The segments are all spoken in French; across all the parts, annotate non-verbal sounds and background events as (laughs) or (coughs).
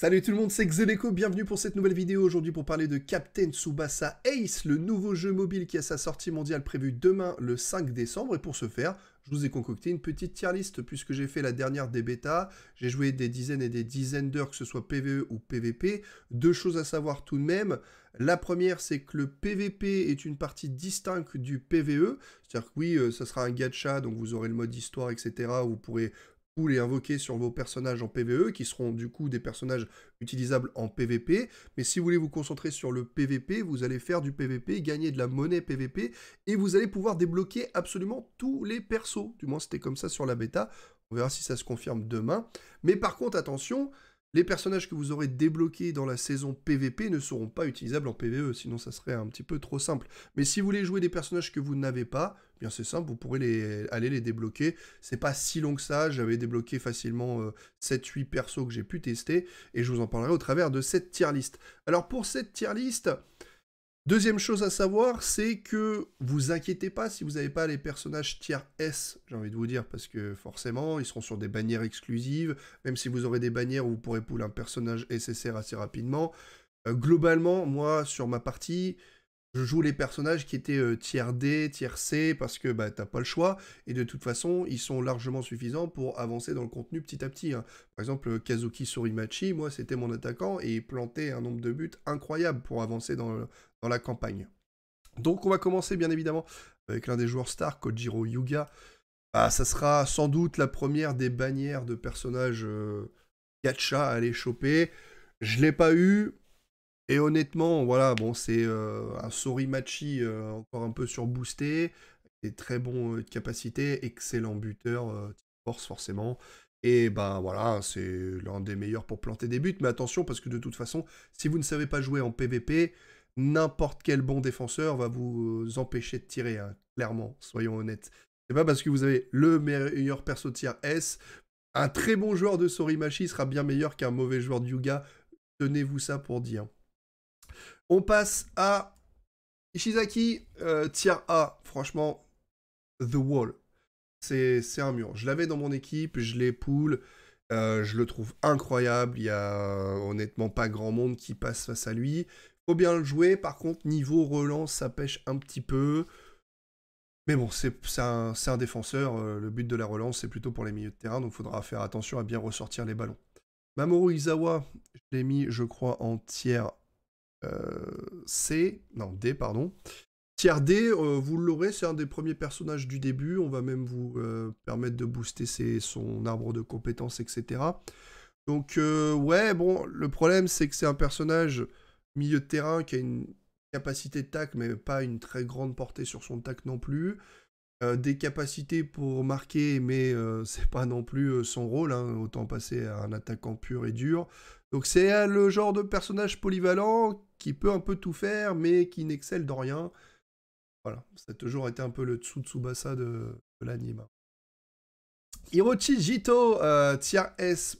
Salut tout le monde, c'est Xeleco, bienvenue pour cette nouvelle vidéo aujourd'hui pour parler de Captain Tsubasa Ace, le nouveau jeu mobile qui a sa sortie mondiale prévue demain le 5 décembre et pour ce faire, je vous ai concocté une petite tier list puisque j'ai fait la dernière des bêtas, j'ai joué des dizaines et des dizaines d'heures que ce soit PvE ou PvP, deux choses à savoir tout de même, la première c'est que le PvP est une partie distincte du PvE, c'est-à-dire que oui, euh, ça sera un gacha donc vous aurez le mode histoire etc, vous pourrez vous les invoquer sur vos personnages en PvE, qui seront du coup des personnages utilisables en PvP. Mais si vous voulez vous concentrer sur le PvP, vous allez faire du PvP, gagner de la monnaie PvP, et vous allez pouvoir débloquer absolument tous les persos. Du moins, c'était comme ça sur la bêta. On verra si ça se confirme demain. Mais par contre, attention, les personnages que vous aurez débloqués dans la saison PVP ne seront pas utilisables en PVE, sinon ça serait un petit peu trop simple. Mais si vous voulez jouer des personnages que vous n'avez pas, eh bien c'est simple, vous pourrez aller les débloquer. C'est pas si long que ça, j'avais débloqué facilement 7-8 euh, persos que j'ai pu tester, et je vous en parlerai au travers de cette tier list. Alors pour cette tier list, Deuxième chose à savoir, c'est que vous inquiétez pas si vous n'avez pas les personnages tiers S, j'ai envie de vous dire, parce que forcément, ils seront sur des bannières exclusives, même si vous aurez des bannières où vous pourrez pouler un personnage SSR assez rapidement. Euh, globalement, moi, sur ma partie, je joue les personnages qui étaient euh, tiers D, tiers C, parce que bah, t'as pas le choix, et de toute façon, ils sont largement suffisants pour avancer dans le contenu petit à petit. Hein. Par exemple, euh, Kazuki Surimachi, moi, c'était mon attaquant, et il plantait un nombre de buts incroyable pour avancer dans, la campagne. Donc, on va commencer, bien évidemment, avec l'un des joueurs stars, Kojiro Yuga. Ah, ça sera sans doute la première des bannières de personnages euh, gacha à aller choper. Je l'ai pas eu, et honnêtement, voilà, bon, c'est euh, un Sorimachi euh, encore un peu surboosté, des très bon euh, de capacité, excellent buteur, force forcément. Et ben voilà, c'est l'un des meilleurs pour planter des buts. Mais attention, parce que de toute façon, si vous ne savez pas jouer en PVP, n'importe quel bon défenseur va vous empêcher de tirer, hein, clairement, soyons honnêtes. C'est pas parce que vous avez le meilleur perso tier S, un très bon joueur de Sorimachi sera bien meilleur qu'un mauvais joueur de Yuga. Tenez-vous ça pour dire. On passe à Ishizaki, euh, tiers A. Franchement, The Wall. C'est un mur. Je l'avais dans mon équipe, je l'ai poule. Euh, je le trouve incroyable. Il y a honnêtement pas grand monde qui passe face à lui. Faut bien le jouer. Par contre, niveau relance, ça pêche un petit peu. Mais bon, c'est un, un, défenseur. Euh, le but de la relance, c'est plutôt pour les milieux de terrain. Donc, il faudra faire attention à bien ressortir les ballons. Mamoru Izawa, je l'ai mis, je crois, en tiers euh, C, Non, D, pardon. Tier D, euh, vous l'aurez, c'est un des premiers personnages du début. On va même vous euh, permettre de booster ses, son arbre de compétences, etc. Donc, ouais, bon, le problème, c'est que c'est un personnage milieu de terrain qui a une capacité de tac, mais pas une très grande portée sur son tac non plus. des capacités pour marquer, mais (laughs) c'est pas non plus son rôle. Hein, autant passer à un attaquant pur et dur. Donc c'est euh, le genre de personnage polyvalent qui peut un peu tout faire, mais qui n'excelle dans rien. Voilà, ça a toujours été un peu le Tsutsubasa de, de l'anime. Hirochi Jito, euh, S,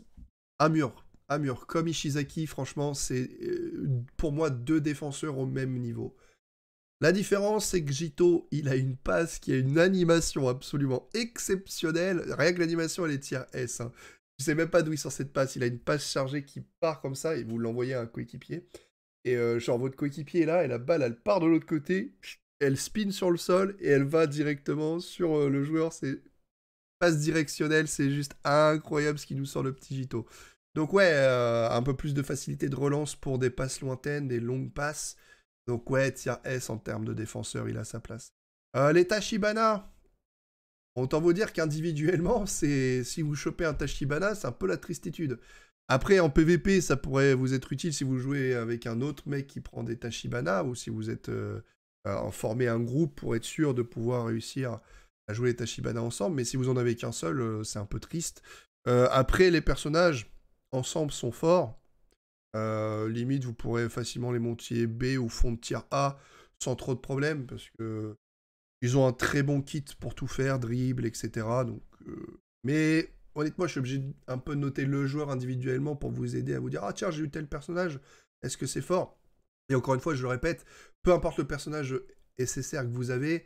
Amur. Amur, comme Ishizaki, franchement, c'est euh, pour moi deux défenseurs au même niveau. La différence, c'est que Jito, il a une passe qui a une animation absolument exceptionnelle. Rien que l'animation, elle est tier S. Hein. Je sais même pas d'où il sort cette passe. Il a une passe chargée qui part comme ça et vous l'envoyez à un coéquipier. Et euh, genre, votre coéquipier est là et la balle, elle part de l'autre côté. Elle spin sur le sol et elle va directement sur euh, le joueur. C'est passe directionnelle. C'est juste incroyable ce qui nous sort le petit Gito. Donc, ouais, euh, un peu plus de facilité de relance pour des passes lointaines, des longues passes. Donc, ouais, tiens, S en termes de défenseur, il a sa place. Euh, les Autant vous dire qu'individuellement, (laughs) c'est si vous chopez un Tachibana, c'est un peu la tristitude. Après, en PVP, ça pourrait vous être utile si vous jouez avec un autre mec qui prend des Tachibana ou si vous êtes euh, euh, en formé un groupe pour être sûr de pouvoir réussir à jouer les Tachibana ensemble. Mais si vous en avez qu'un seul, euh, c'est un peu triste. après, les personnages ensemble sont forts. limite, vous pourrez facilement les monter B ou fond de tir A sans trop de problèmes parce que ils ont un très bon kit pour tout faire, dribble, etc. Donc, euh. Mais honnêtement, je suis obligé de un peu noter le joueur individuellement pour vous aider à vous dire Ah, tiens, j'ai eu tel personnage, est-ce que c'est fort Et encore une fois, je le répète, peu importe le personnage SSR que vous avez,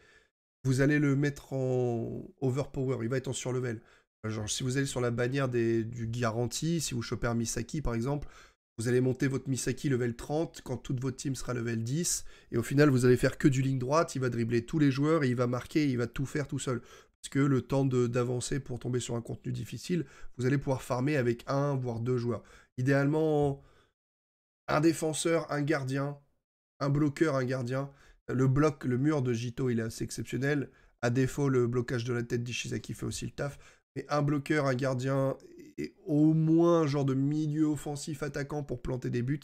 vous allez le mettre en overpower il va être en surlevel. Genre, si vous allez sur la bannière des... du garantie, si vous chopez un Misaki par exemple, vous allez monter votre Misaki level 30 quand toute votre team sera level 10. Et au final, vous allez faire que du ligne droite. Il va dribbler tous les joueurs et il va marquer. il va tout faire tout seul. Parce que le temps d'avancer pour tomber sur un contenu difficile, vous allez pouvoir farmer avec un, voire deux joueurs. Idéalement, un défenseur, un gardien, un bloqueur, un gardien. Le bloc, le mur de Jito, il est assez exceptionnel. À défaut, le blocage de la tête d'Ishizaki fait aussi le taf. Mais un bloqueur, un gardien et au moins un genre de milieu offensif attaquant pour planter des buts,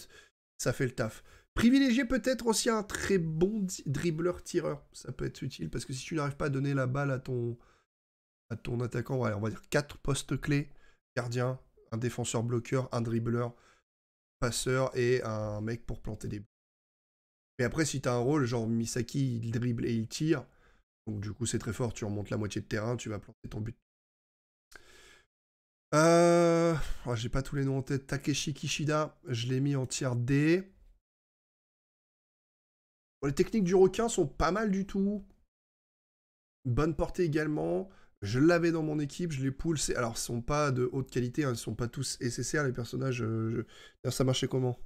ça fait le taf. Privilégier peut-être aussi un très bon dribbleur tireur, ça peut être utile parce que si tu n'arrives pas à donner la balle à ton, à ton attaquant, on va dire quatre postes clés, gardien, un défenseur bloqueur, un dribbleur, passeur et un mec pour planter des buts. Mais après, si tu as un rôle, genre Misaki, il dribble et il tire, donc du coup c'est très fort, tu remontes la moitié de terrain, tu vas planter ton but euh, oh, J'ai pas tous les noms en tête. Takeshi Kishida, je l'ai mis en tiers D. les techniques du requin sont pas mal du tout. Bonne portée également. Je l'avais dans mon équipe, je les poules. Alors, ils sont pas de haute qualité, hein. ils sont pas tous SSR, les personnages. Euh, ça marchait comment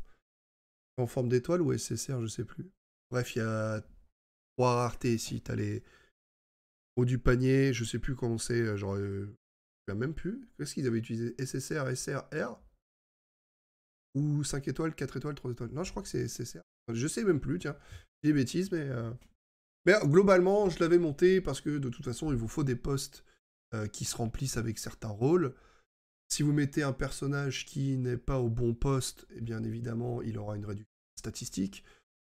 En forme d'étoile ou SSR, je sais plus. Bref, il y a trois raretés ici. T'as les hauts du panier, je sais plus comment c'est, genre euh, même plus. Qu'est-ce qu'ils avaient utilisé SSR, R Ou 5 étoiles, 4 étoiles, 3 étoiles Non, je crois que c'est SSR. Je sais même plus, tiens. J'ai des bêtises, mais. Euh, mais euh, globalement, je l'avais monté parce que de toute façon, il vous faut des postes euh, qui se remplissent avec certains rôles. Si vous mettez un personnage qui n'est pas au bon poste, et eh bien évidemment, il aura une réduction statistique.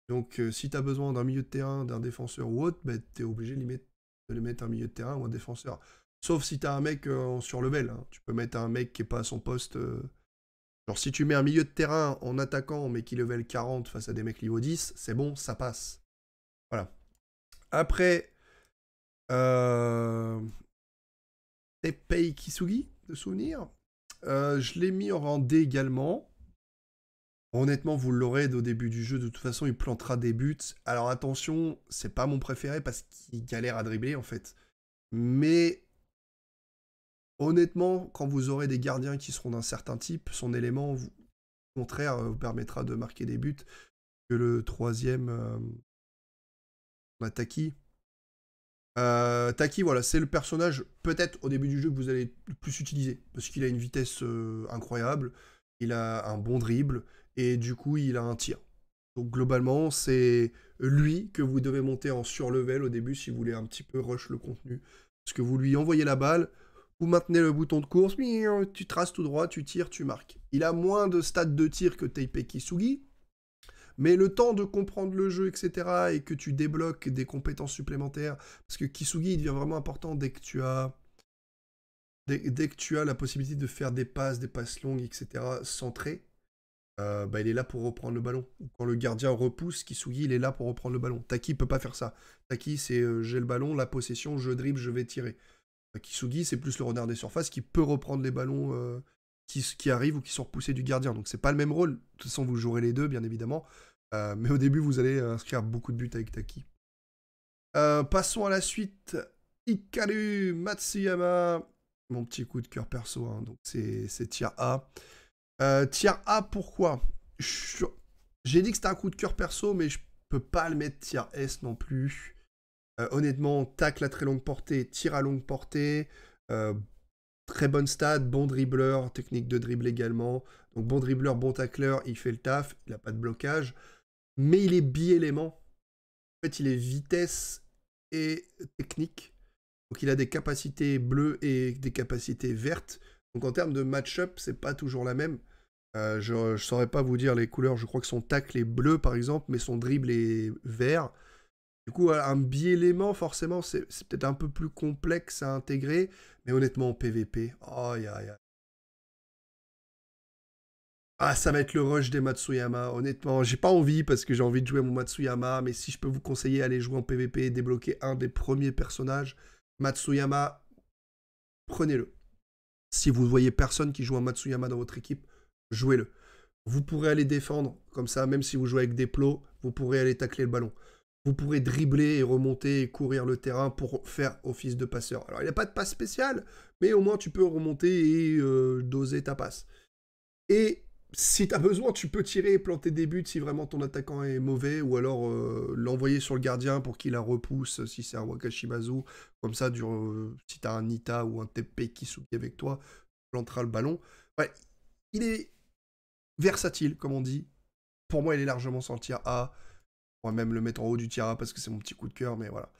Donc, si tu as besoin d'un milieu de terrain, d'un défenseur ou autre, bah, ben, tu es obligé de, de les mettre un milieu de terrain ou un défenseur. Sauf si t'as un mec euh, en surlevel. level hein. Tu peux mettre un mec qui est pas à son poste. Euh. Genre si tu mets un milieu de terrain en attaquant mais qui level 40 face à des mecs niveau 10, c'est bon, ça passe. Voilà. Après, euh... Kisugi, de souvenir. Euh, je l'ai mis en D également. Honnêtement, vous l'aurez au début du jeu. De toute façon, il plantera des buts. Alors attention, c'est pas mon préféré parce qu'il galère à dribbler en fait. Mais Honnêtement, quand vous aurez des gardiens qui seront d'un certain type, son élément, au contraire, euh, vous permettra de marquer des buts que le troisième euh, a bah, Taki. Euh, Taki, voilà, c'est le personnage peut-être au début du jeu que vous allez le plus utiliser parce qu'il a une vitesse incroyable, il a un bon dribble et du coup il a un tir. Donc globalement, c'est lui que vous devez monter en surlevel au début si vous voulez un petit peu rush le contenu. Parce que vous lui envoyez la balle, maintenez le bouton de course, tu traces tout droit, tu tires, tu marques. Il a moins de stats de tir que Teipei Kisugi, mais le temps de comprendre le jeu, etc., et que tu débloques des compétences supplémentaires, parce que Kisugi il devient vraiment important dès que tu as dès, que tu as la possibilité de faire des passes, des passes longues, etc., centrées, euh, bah, il est là pour reprendre le ballon. Quand le gardien repousse, Kisugi, il est là pour reprendre le ballon. Taki peut pas faire ça. Taki, c'est euh, j'ai le ballon, la possession, je dribble, je vais tirer. Euh, Kisugi, c'est plus le renard des surfaces qui peut reprendre les ballons euh, qui, qui, arrivent ou qui sont repoussés du gardien. Donc c'est pas le même rôle. De toute façon, vous jouerez les deux, bien évidemment. Euh, (laughs) mais au début, vous allez inscrire beaucoup de buts avec Taki. passons à la suite. Ikaru Matsuyama. Mon petit coup de cœur perso, hein. donc c'est tier A. tier A, pourquoi J'ai dit que c'était un coup de cœur perso, mais je peux pas le mettre tier S non plus. Euh, honnêtement, tacle à très longue portée, Tire à longue portée, euh, très bon stade bon dribbleur, technique de dribble également. Donc bon dribbleur, bon tacleur, il fait le taf, il n'a pas de blocage. Mais il est bi-élément. En fait, il est vitesse et technique. Donc il a des capacités bleues et des capacités vertes. Donc en termes de match-up, c'est pas toujours la même. Euh, je ne saurais pas vous dire les couleurs, je crois que son tacle est bleu par exemple, mais son dribble est vert. Du coup, un bi-élément, forcément, c'est peut-être un peu plus complexe à intégrer, mais honnêtement, en PVP, Ah, ça va être le rush des Matsuyama. Honnêtement, j'ai pas envie parce que j'ai envie de jouer mon Matsuyama, mais si je peux vous conseiller d'aller jouer en PVP et débloquer un des premiers personnages, Matsuyama, prenez-le. Si vous ne voyez personne qui joue un Matsuyama dans votre équipe, jouez-le. Vous pourrez aller défendre, comme ça, même si vous jouez avec des plots, vous pourrez aller tacler le ballon. Vous pourrez dribbler et remonter et courir le terrain pour faire office de passeur. Alors, il n'a pas de passe spéciale, mais au moins tu peux remonter et euh, doser ta passe. Et si tu as besoin, tu peux tirer et planter des buts si vraiment ton attaquant est mauvais, ou alors euh, l'envoyer sur le gardien pour qu'il la repousse si c'est un Wakashimazu. Comme ça, du, euh, si tu as un Nita ou un TP qui soupe avec toi, tu planteras le ballon. Ouais, il est versatile, comme on dit. Pour moi, il est largement sans à. A même le mettre en haut du tiara parce que c'est mon petit coup de cœur, mais voilà.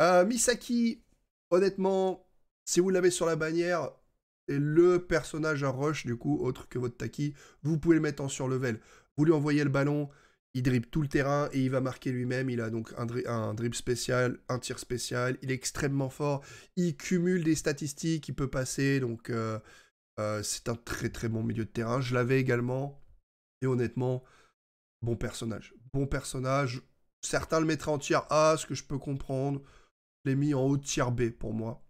Euh, Misaki, honnêtement, si vous l'avez sur la bannière, et le personnage à rush, du coup, autre que votre Taki, vous pouvez le mettre en surlevel. Vous lui envoyez le ballon, il dribble tout le terrain et il va marquer lui-même. Il a donc un, drip un dribble spécial, un tir spécial. Il est extrêmement fort. Il cumule des statistiques, il peut passer. Donc, euh, euh, c'est un très très bon milieu de terrain. Je l'avais également. Et honnêtement, bon personnage bon personnage. Certains le mettraient en tier A, ce que je peux comprendre. Je l'ai mis en haut de tier B pour moi.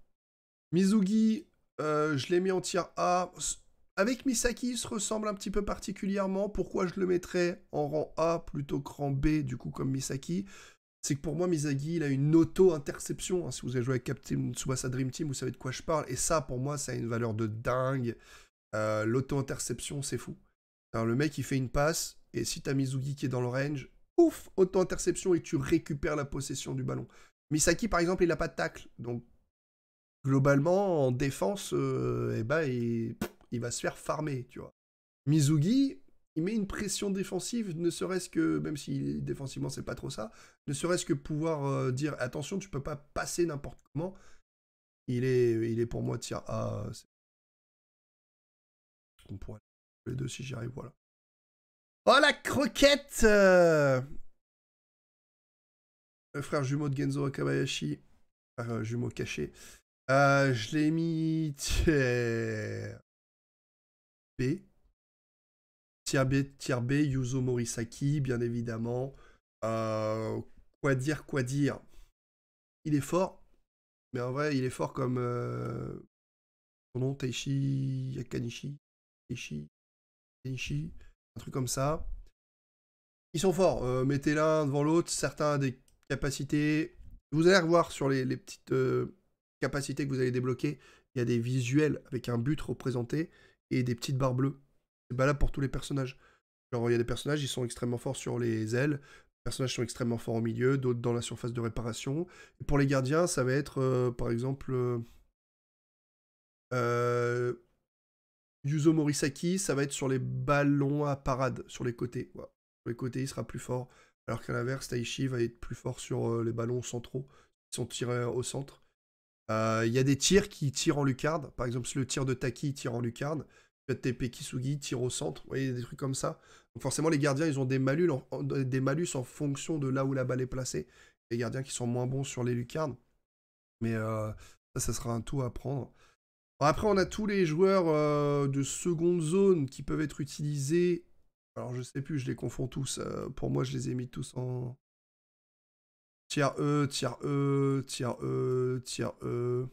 Mizugi, euh, je l'ai mis en tier A. Avec Misaki, il se ressemble un petit peu particulièrement. Pourquoi je le mettrais en rang A plutôt que rang B, du coup, comme Misaki C'est que pour moi, Mizagi, il a une auto-interception. Hein. si vous avez joué avec Captain Tsubasa Dream Team, vous savez de quoi je parle. Et ça, pour moi, ça a une valeur de dingue. Euh, l'auto-interception, c'est fou. le mec, il fait une passe, et si t'as Mizugi qui est dans le range, ouf, auto-interception et tu récupères la possession du ballon. Misaki, par exemple, il n'a pas de tacle. Donc, globalement, en défense, euh, eh ben, il, va se faire farmer, tu vois. Mizugi, il met une pression défensive, ne serait-ce que, même si défensivement, c'est pas trop ça, ne serait-ce que pouvoir euh, dire attention, tu peux pas passer n'importe comment. Il est, il est pour moi tiens à ah, On pourrait les deux si j'y arrive, voilà. Oh la croquette euh, Le frère jumeau de Genzo Akabayashi. Euh, jumeau caché. Euh, je l'ai mis. B. Tier B, tier B, Yuzo Morisaki, bien évidemment. quoi dire, quoi dire Il est fort. Mais en vrai, il est fort comme. Son nom, Taishi Yakanishi. Taishi un truc comme ça. Ils sont forts. Euh, mettez l'un devant l'autre. Certains ont des capacités. Vous allez revoir sur les, petites euh, capacités que vous allez débloquer. Il y a des visuels avec un but représenté et des petites barres bleues. C'est valable pour tous les personnages. Genre, il y a des personnages, qui sont extrêmement forts sur les ailes. Les personnages sont extrêmement forts au milieu, d'autres dans la surface de réparation. pour les gardiens, ça va être, euh, par exemple, Yuzo Morisaki, ça va être sur les ballons à parade, sur les côtés. Sur les côtés, il sera plus fort. Alors qu'à l'inverse, Taishi va être plus fort sur euh, les ballons centraux qui sont tirés au centre. Euh, il y a des tirs qui tirent en lucarne. Par exemple, le tir de Taki tire en lucarne. TP Kisugi tire au centre. Vous voyez, des trucs comme ça. Donc forcément, les gardiens, ils ont des malus en, fonction de là où la balle est placée. Les gardiens qui sont moins bons sur les lucarnes. Mais euh, ça, ça sera un tout à prendre après, on a tous les joueurs euh, de seconde zone qui peuvent être utilisés. Alors, je sais plus, je les confonds tous. Euh, pour moi, je les ai mis tous en. Tiers E, tiers E, tiers E, tiers E.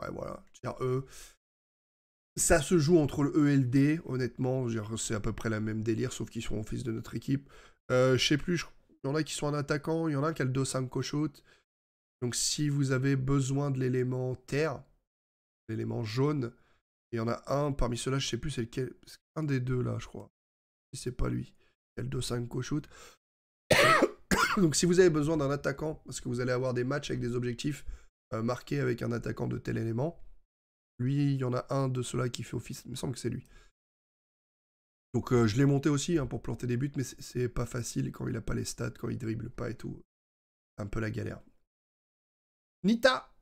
Ouais, voilà, tiers E. Ça se joue entre le E et le D, honnêtement. C'est à peu près la même délire, sauf qu'ils sont en fils de notre équipe. Euh, je sais plus, il y en a qui sont en attaquant, il y en a qui a le dos 5 donc si vous avez besoin de l'élément terre, l'élément jaune, il y en a un parmi ceux-là, je sais plus c'est lequel, un des deux là, je crois. Si c'est pas lui, c'est le 2-5 shoot. (coughs) Donc si vous avez besoin d'un attaquant, parce que vous allez avoir des matchs avec des objectifs euh, marqués avec un attaquant de tel élément, lui, il y en a un de ceux-là qui fait office, il me semble que c'est lui. Donc euh, je l'ai monté aussi hein, pour planter des buts, mais c'est pas facile quand il n'a pas les stats, quand il dribble pas et tout. Un peu la galère. Nita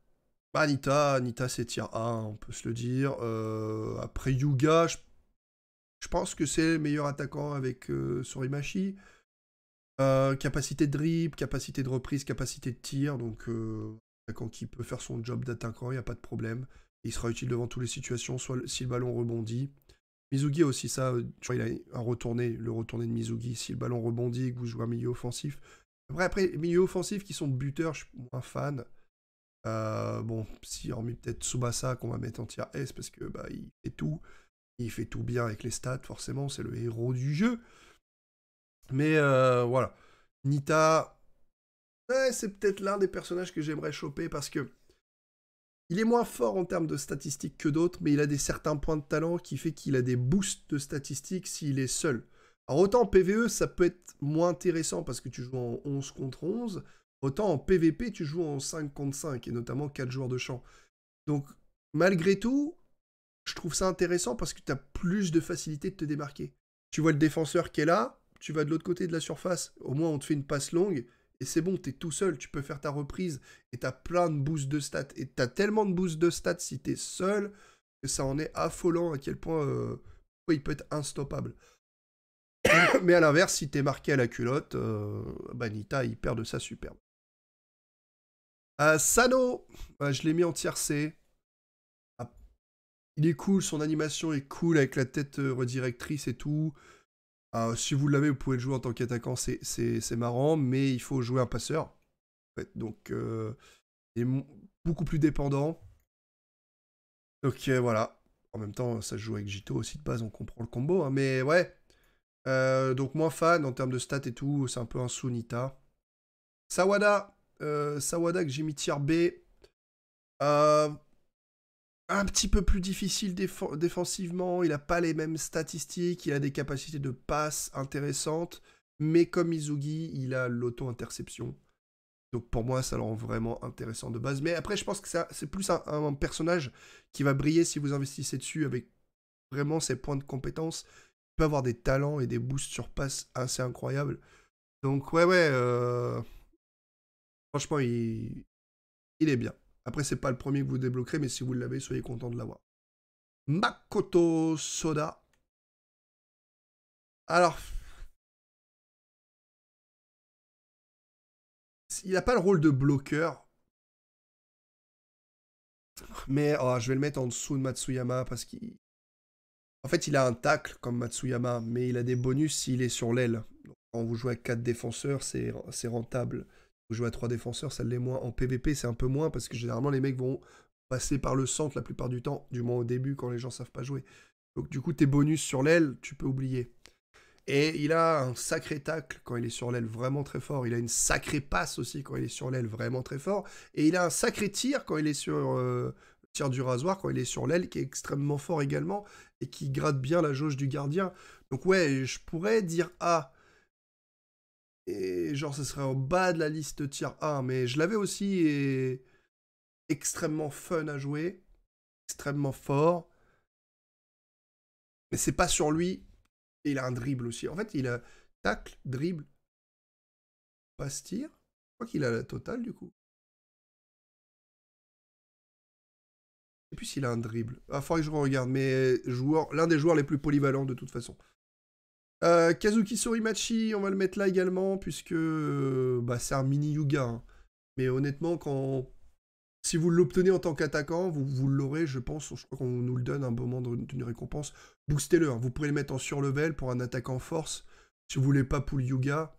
Bah Nita, Nita c'est tir 1, on peut se le dire. Euh, après Yuga, je, pense que c'est le meilleur attaquant avec euh, Sorimachi. Euh, capacité de dribble, capacité de reprise, capacité de tir, donc attaquant qui peut faire son job d'attaquant, il n'y a pas de problème. Il sera utile devant toutes les situations, soit si le ballon rebondit. Mizugi aussi ça, tu vois, il a un retourné, le retourné de Mizugi, si le ballon rebondit, que vous jouez un milieu offensif. Après, après milieu offensif qui sont buteurs, je suis moins fan. Euh, bon, si met peut-être Tsubasa qu'on va mettre en tier S parce que bah, il fait tout, il fait tout bien avec les stats, forcément, c'est le héros du jeu. Mais euh, voilà, Nita, c'est peut-être l'un des personnages que j'aimerais choper parce que il est moins fort en termes de statistiques que d'autres, mais il a des certains points de talent qui fait qu'il a des boosts de statistiques s'il est seul. Alors autant en PVE, ça peut être moins intéressant parce que tu joues en 11 contre 11, Autant en PVP, tu joues en 5 contre 5, et notamment 4 joueurs de champ. Donc, malgré tout, je trouve ça intéressant parce que tu as plus de facilité de te démarquer. Tu vois le défenseur qui est là, tu vas de l'autre côté de la surface, au moins on te fait une passe longue, et c'est bon, tu es tout seul, tu peux faire ta reprise, et tu as plein de boosts de stats. Et tu as tellement de boosts de stats si tu es seul, que ça en est affolant à quel point euh, il peut être instoppable. (coughs) Mais à l'inverse, si t'es marqué à la culotte, euh, Banita, il perd de sa superbe. Euh, Sano euh, Je l'ai mis en tiercé. c ah. il est cool, son animation est cool avec la tête euh, redirectrice et tout. si vous l'avez, vous pouvez le jouer en tant qu'attaquant, c'est marrant, mais il faut jouer un passeur. Donc, il est beaucoup plus dépendant. Donc voilà. En même temps, ça se joue avec Jito aussi de base, on comprend le combo. Hein, mais ouais. donc moins fan en termes de stats et tout, c'est un peu un Sunita. Sawada Sawadak, euh, Sawada que j'ai mis B. Euh, un petit peu plus difficile défensivement. Il n'a pas les mêmes statistiques. Il a des capacités de passe intéressantes. Mais comme Izugi, il a l'auto-interception. Donc pour moi, ça le rend vraiment intéressant de base. Mais après, je pense que c'est plus un, personnage qui va briller si vous investissez dessus avec vraiment ses points de compétence. Il peut avoir des talents et des boosts sur passe assez incroyables. Donc ouais, ouais. Euh, Franchement, il, est bien. Après, c'est pas le premier que vous débloquerez, mais si vous l'avez, soyez content de l'avoir. Makoto Soda. Alors. Il n'a pas le rôle de bloqueur. Mais oh, je vais le mettre en dessous de Matsuyama parce qu'il. En fait, il a un tacle comme Matsuyama, mais il a des bonus s'il est sur l'aile. Quand vous jouez avec 4 défenseurs, c'est rentable vous joue à trois défenseurs, ça l'est moins. En PVP, c'est un peu moins parce que généralement, les mecs vont passer par le centre la plupart du temps, du moins au début quand les gens savent pas jouer. Donc, du coup, tes bonus sur l'aile, tu peux oublier. Et il a un sacré tacle quand il est sur l'aile, vraiment très fort. Il a une sacrée passe aussi quand il est sur l'aile, vraiment très fort. Et il a un sacré tir quand il est sur euh, tir du rasoir, quand il est sur l'aile, qui est extrêmement fort également et qui gratte bien la jauge du gardien. Donc ouais, je pourrais dire A et genre ce serait au bas de la liste tier 1, mais je l'avais aussi et extrêmement fun à jouer, extrêmement fort. Mais c'est pas sur lui. Et il a un dribble aussi. En fait, il a tacle, dribble, passe tir. Je crois qu'il a la totale du coup. Et puis s'il a un dribble. Il ah, faudrait que je regarde, mais joueur, l'un des joueurs les plus polyvalents de toute façon. Euh, Kazuki Sorimachi, on va le mettre là également, puisque euh, bah, c'est un mini Yuga. Hein. Mais honnêtement, quand si vous l'obtenez en tant qu'attaquant, vous, vous l'aurez, je pense, je crois qu'on nous le donne un moment d'une récompense. Boostez-le, hein. vous pouvez le mettre en surlevel pour un attaquant force. Si vous voulez pas pull Yuga,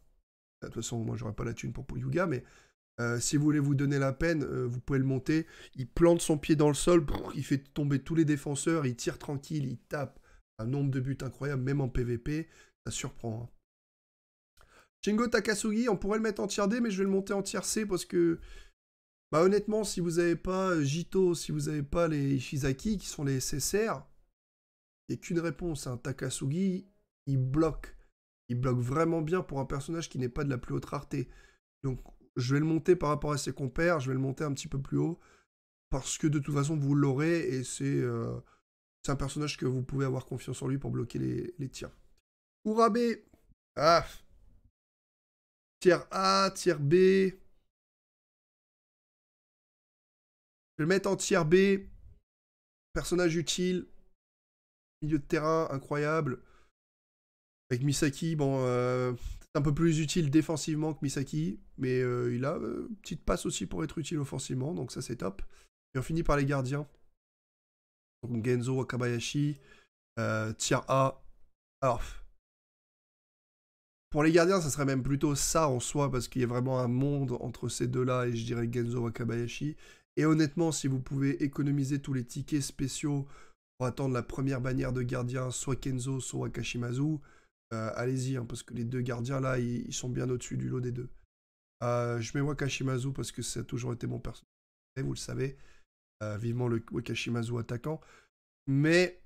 de toute façon, moi j'aurais pas la thune pour pull Yuga, mais euh, si vous voulez vous donner la peine, vous pouvez le monter. Il plante son pied dans le sol, il fait tomber tous les défenseurs, il tire tranquille, il tape un nombre de buts incroyable, même en PVP. Ça surprend. Hein. Shingo Takasugi, on pourrait le mettre en tier D, mais je vais le monter en tier C parce que. Bah honnêtement, si vous n'avez pas euh, Jito, si vous n'avez pas les Ishizaki, qui sont les SSR, il n'y a qu'une réponse. un hein. Takasugi, il bloque. Il bloque vraiment bien pour un personnage qui n'est pas de la plus haute rareté. Donc je vais le monter par rapport à ses compères, je vais le monter un petit peu plus haut. Parce que de toute façon, vous l'aurez et c'est euh, un personnage que vous pouvez avoir confiance en lui pour bloquer les, les tirs. Kourabé. Ah. Tiers A, tiers B. Je vais le mettre en tiers B. Personnage utile. Milieu de terrain, incroyable. Avec Misaki, bon, euh, c'est un peu plus utile défensivement que Misaki, mais euh, il a une euh, petite passe aussi pour être utile offensivement, donc ça c'est top. Et on finit par les gardiens. Genzo, Akabayashi. Tier A. Alors, pour les gardiens, ça serait même plutôt ça en soi, parce qu'il y a vraiment un monde entre ces deux-là, et je dirais Genzo Wakabayashi. Et honnêtement, si vous pouvez économiser tous les tickets spéciaux pour attendre la première bannière de gardien, soit Kenzo, soit Wakashimazu, euh, allez-y, hein, parce que les deux gardiens là, ils, sont bien au-dessus du lot des deux. Euh, je mets Wakashimazu parce que ça a toujours été mon personnage, vous le savez. Euh, vivement le Wakashimazu attaquant. Mais.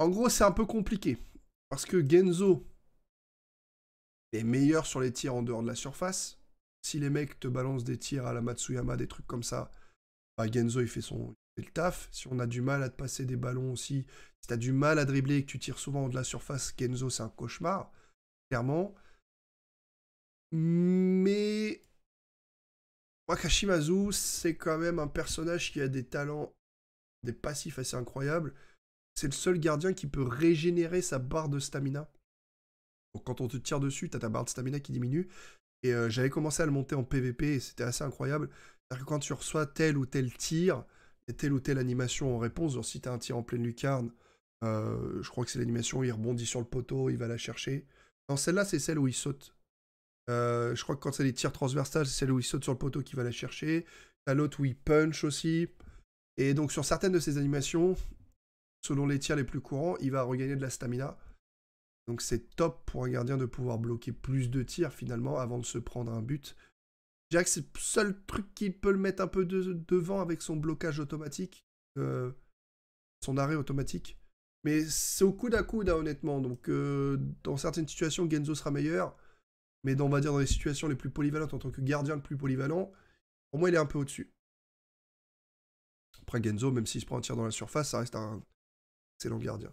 En gros, c'est un peu compliqué. Parce que Genzo est meilleur sur les tirs en dehors de la surface. Si les mecs te balancent des tirs à la Matsuyama, des trucs comme ça, bah, Genzo, il fait son le taf. Si on a du mal à te passer des ballons aussi, si tu as du mal à dribbler et que tu tires souvent de la surface, Genzo, c'est un cauchemar, clairement. Mais Wakashimazu, c'est quand même un personnage qui a des talents, des passifs assez incroyables c'est le seul gardien qui peut régénérer sa barre de stamina. Donc quand on te tire dessus, t'as ta barre de stamina qui diminue. Et euh, j'avais commencé à le monter en PVP et c'était assez incroyable. C'est-à-dire que quand tu reçois tel ou tel tir, et telle ou telle animation en réponse, genre si t'as un tir en pleine lucarne, euh, je crois que c'est l'animation où il rebondit sur le poteau, il va la chercher. Non, celle-là, c'est celle où il saute. Euh, je crois que quand c'est des tirs transversales, c'est celle où il saute sur le poteau qui va la chercher. T'as l'autre où il punch aussi. Et donc sur certaines de ces animations, selon les tirs les plus courants, il va regagner de la stamina. Donc c'est top pour un gardien de pouvoir bloquer plus de tirs finalement avant de se prendre un but. jacques, c'est le seul truc qui peut le mettre un peu devant avec son blocage automatique, euh, son arrêt automatique. Mais c'est au coude à coude, honnêtement. Donc euh, dans certaines situations, Genzo sera meilleur. Mais dans, on va dire dans les situations les plus polyvalentes, en tant que gardien le plus polyvalent, pour moi, il est un peu au-dessus. Après Genzo, même s'il se prend un tir dans la surface, ça reste un excellent gardien.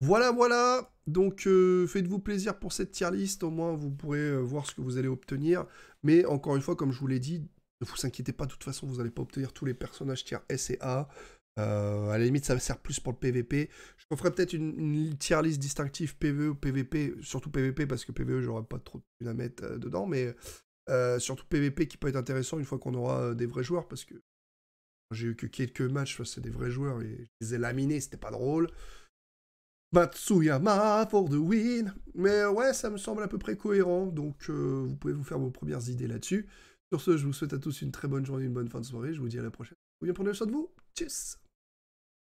Voilà, voilà. Donc, euh, faites-vous plaisir pour cette tier list. Au moins, vous pourrez euh, voir ce que vous allez obtenir. Mais encore une fois, comme je vous l'ai dit, ne vous inquiétez pas. De toute façon, vous n'allez pas obtenir tous les personnages tiers S et A. Euh, à la limite, ça sert plus pour le PVP. Je ferai peut-être une, tier list distinctive PVE ou PVP, surtout PVP parce que PVE, j'aurai pas trop de à mettre dedans, mais surtout PVP qui peut être intéressant une fois qu'on aura des vrais joueurs parce que j'ai eu que quelques matchs, c'est des vrais joueurs, et je les ai laminés, c'était pas drôle. Matsuyama for the win. Mais ouais, ça me semble à peu près cohérent, donc euh, vous pouvez vous faire vos premières idées là-dessus. Sur ce, je vous souhaite à tous une très bonne journée, une bonne fin de soirée. Je vous dis à la prochaine. Vous bien prenez soin de vous. Tchuss